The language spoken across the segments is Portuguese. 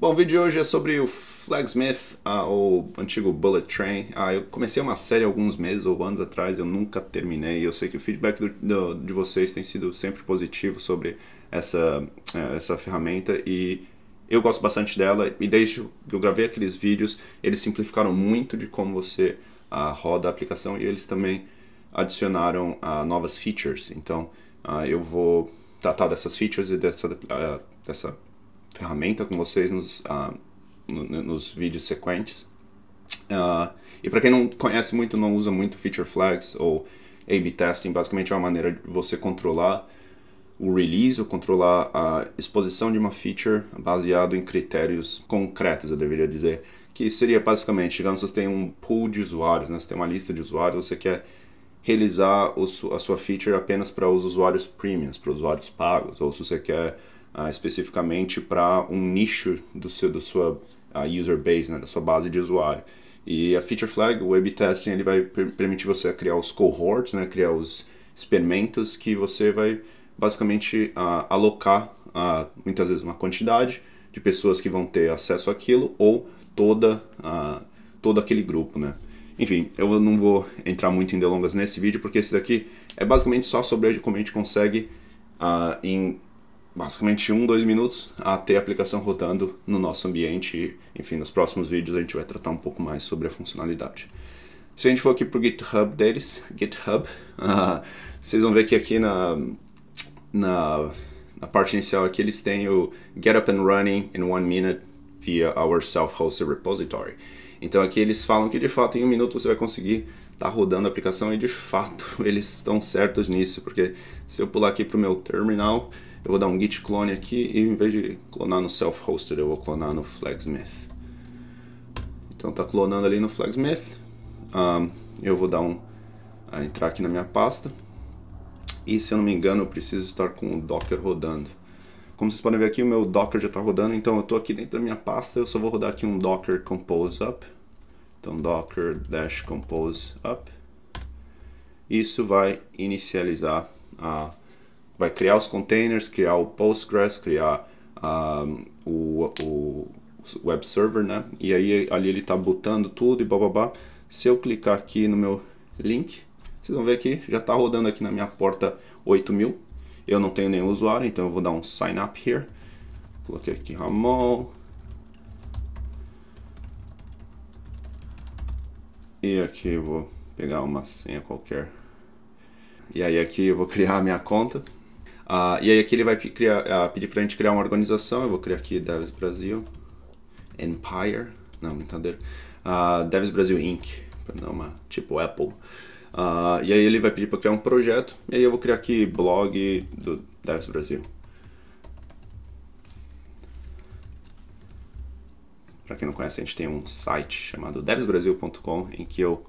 Bom, o vídeo de hoje é sobre o Flagsmith, ah, o antigo Bullet Train. Ah, eu comecei uma série alguns meses ou anos atrás, eu nunca terminei. Eu sei que o feedback do, do, de vocês tem sido sempre positivo sobre essa, eh, essa ferramenta e eu gosto bastante dela. E desde que eu gravei aqueles vídeos, eles simplificaram muito de como você ah, roda a aplicação e eles também adicionaram ah, novas features. Então, eu vou tratar dessas features e dessa, dessa ferramenta com vocês nos, uh, no, nos vídeos sequentes. Uh, e para quem não conhece muito, não usa muito feature flags ou A/B testing, basicamente é uma maneira de você controlar o release ou controlar a exposição de uma feature baseado em critérios concretos, eu deveria dizer, que seria basicamente, digamos, você tem um pool de usuários, né? você tem uma lista de usuários, você quer realizar a sua feature apenas para os usuários premiums, para os usuários pagos, ou se você quer uh, especificamente para um nicho do seu do sua uh, user base, né, da sua base de usuário. E a feature flag, o A/B testing, ele vai per permitir você criar os cohorts, né, criar os experimentos que você vai basicamente uh, alocar muitas vezes uma quantidade de pessoas que vão ter acesso àquilo ou toda todo aquele grupo, né? Enfim, eu não vou entrar muito em delongas nesse vídeo, porque esse daqui é basicamente só sobre como a gente consegue, uh, em basicamente um, dois minutos até a aplicação rodando no nosso ambiente. Enfim, nos próximos vídeos a gente vai tratar um pouco mais sobre a funcionalidade. Se a gente for aqui para o GitHub deles, GitHub, uh, vocês vão ver que aqui na, na, na, parte inicial aqui eles têm o Get Up and Running in One Minute via Our Self-Hosted Repository. Então aqui eles falam que de fato em um minuto você vai conseguir estar tá rodando a aplicação e de fato eles estão certos nisso, porque se eu pular aqui para o meu terminal, eu vou dar um git clone aqui e em vez de clonar no self-hosted, eu vou clonar no Flagsmith. Então tá clonando ali no Flagsmith. Um, eu vou dar um uh, entrar aqui na minha pasta. E se eu não me engano, eu preciso estar com o Docker rodando. Como vocês podem ver aqui, o meu Docker já está rodando, então eu estou aqui dentro da minha pasta, eu só vou rodar aqui um Docker Compose Up. Então docker dash compose up. Isso vai inicializar a vai criar os containers, criar o Postgres, criar um, o, o, web server, né? E aí ali ele está botando tudo e babá. Se eu clicar aqui no meu link, vocês vão ver que já está rodando aqui na minha porta 8000. Eu não tenho nenhum usuário, então eu vou dar um sign up here. Coloquei aqui Ramon. E aqui eu vou pegar uma senha qualquer. E aí aqui eu vou criar a minha conta. Ah, e aí aqui ele vai criar, ah, pedir para a gente criar uma organização. Eu vou criar aqui Devs Brasil, Empire, não, brincadeira. Ah, Devs Brasil Inc, para dar uma tipo Apple. Ah, e aí ele vai pedir para criar um projeto. E aí eu vou criar aqui blog do Devs Brasil. Para quem não conhece, a gente tem um site chamado devsbrasil.com em que eu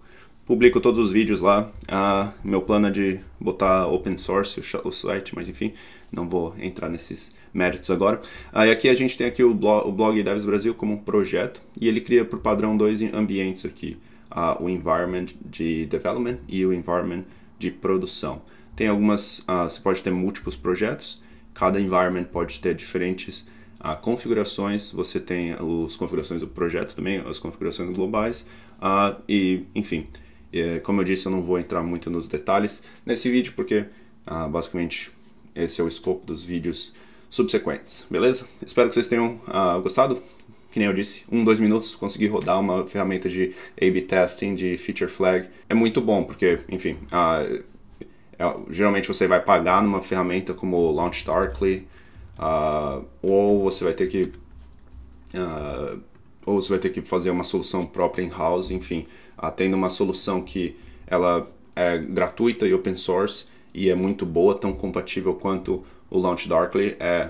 publico todos os vídeos lá. Ah, meu plano é de botar open source o, site, mas enfim, não vou entrar nesses méritos agora. Ah, aqui a gente tem aqui o blog, o blog Devs Brasil como um projeto e ele cria por padrão dois ambientes aqui, ah, o environment de development e o environment de produção. Tem algumas, ah, você pode ter múltiplos projetos, cada environment pode ter diferentes ah, configurações, você tem as configurações do projeto também, as configurações globais, ah, e enfim, é, como eu disse, eu não vou entrar muito nos detalhes nesse vídeo, porque ah, basicamente esse é o escopo dos vídeos subsequentes, beleza? Espero que vocês tenham ah, gostado. Que nem eu disse, um, dois minutos, consegui rodar uma ferramenta de A-B testing, de feature flag. É muito bom, porque, enfim, ah, é, geralmente você vai pagar numa ferramenta como Launch Darkly, ah, ou você vai ter que ah, ou você vai ter que fazer uma solução própria in-house, enfim, tendo uma solução que ela é gratuita e open source e é muito boa, tão compatível quanto o Launch Darkly, é,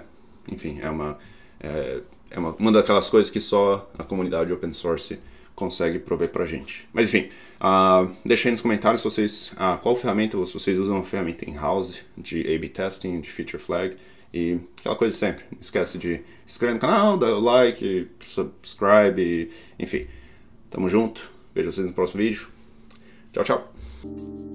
enfim, é uma é, é uma, uma daquelas coisas que só a comunidade open source consegue prover pra gente. Mas enfim, uh, deixa aí nos comentários se vocês, uh, qual ferramenta, se vocês usam uma ferramenta in-house de A-B testing, de feature flag, e aquela coisa sempre. Não esquece de se inscrever no canal, dar o like, subscribe, enfim. Tamo junto. Vejo vocês no próximo vídeo. Tchau, tchau.